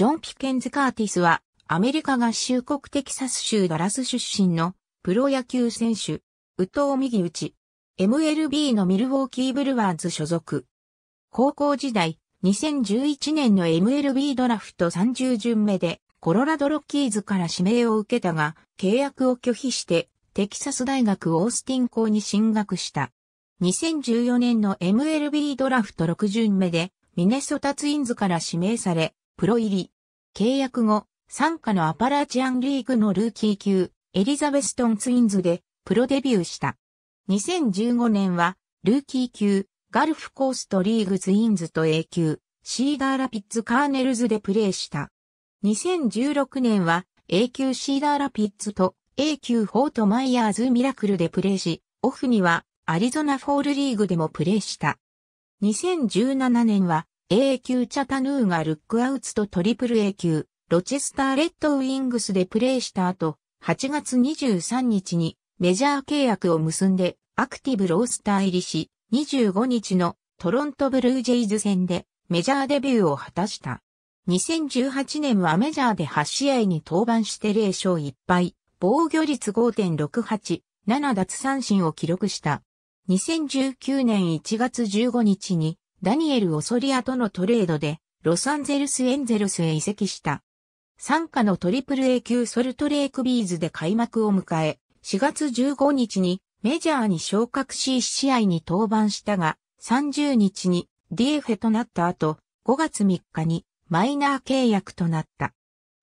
ジョン・ピケンズ・カーティスは、アメリカ合衆国テキサス州ダラス出身のプロ野球選手、ウト藤右打ち、MLB のミルウォーキー・ブルワーズ所属。高校時代、2011年の MLB ドラフト30巡目で、コロラドロッキーズから指名を受けたが、契約を拒否して、テキサス大学オースティン校に進学した。2014年の MLB ドラフト6巡目で、ミネソタツインズから指名され、プロ入り。契約後、参加のアパラチアンリーグのルーキー級、エリザベストンツインズでプロデビューした。2015年は、ルーキー級、ガルフコーストリーグツインズと A 級、シーダーラピッツカーネルズでプレーした。2016年は A 級シーダーラピッツと A 級フォートマイヤーズミラクルでプレーし、オフにはアリゾナフォールリーグでもプレーした。2017年は A 級チャタヌーガルックアウツとトリプル A 級、ロチェスターレッドウィングスでプレーした後、8月23日にメジャー契約を結んでアクティブロースター入りし、25日のトロントブルージェイズ戦でメジャーデビューを果たした。2018年はメジャーで8試合に登板して0勝1敗、防御率5.68、7奪三振を記録した。2019年1月15日にダニエル・オソリアとのトレードで、ロサンゼルス・エンゼルスへ移籍した。参加のトリプル A 級ソルトレイクビーズで開幕を迎え、4月15日にメジャーに昇格し1試合に登板したが、30日に DF となった後、5月3日にマイナー契約となった。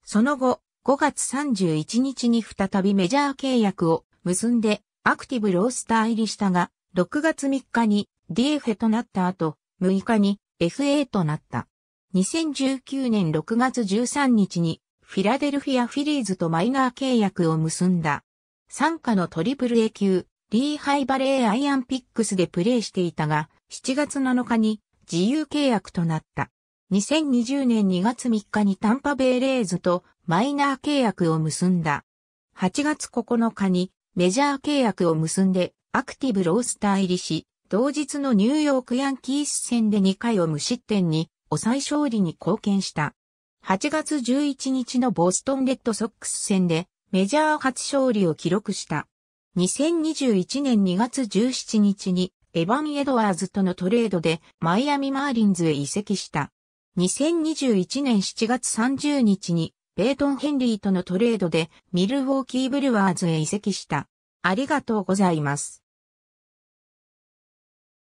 その後、5月31日に再びメジャー契約を結んでアクティブロースター入りしたが、6月3日に DF となった後、6日に FA となった。2019年6月13日にフィラデルフィアフィリーズとマイナー契約を結んだ。参加のトリプル A 級、リーハイバレーアイアンピックスでプレーしていたが、7月7日に自由契約となった。2020年2月3日にタンパベイレーズとマイナー契約を結んだ。8月9日にメジャー契約を結んでアクティブロースター入りし、同日のニューヨークヤンキース戦で2回を無失点に抑え勝利に貢献した。8月11日のボストンレッドソックス戦でメジャー初勝利を記録した。2021年2月17日にエヴァン・エドワーズとのトレードでマイアミ・マーリンズへ移籍した。2021年7月30日にベートン・ヘンリーとのトレードでミルウォーキー・ブルワーズへ移籍した。ありがとうございます。